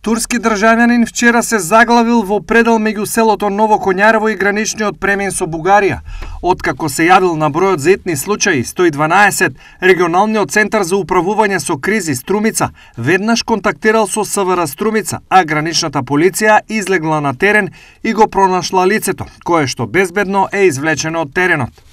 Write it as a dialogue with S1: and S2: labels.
S1: Турски државјанин вчера се заглавил во предел меѓу селото Ново Коњарево и граничниот премен со Бугарија. Откако се јавил на бројот зетни случаи 112, регионалниот центар за управување со кризи Струмица веднаш контактирал со СВР Струмица, а граничната полиција излегла на терен и го пронашла лицето, кое што безбедно е извлечено од теренот.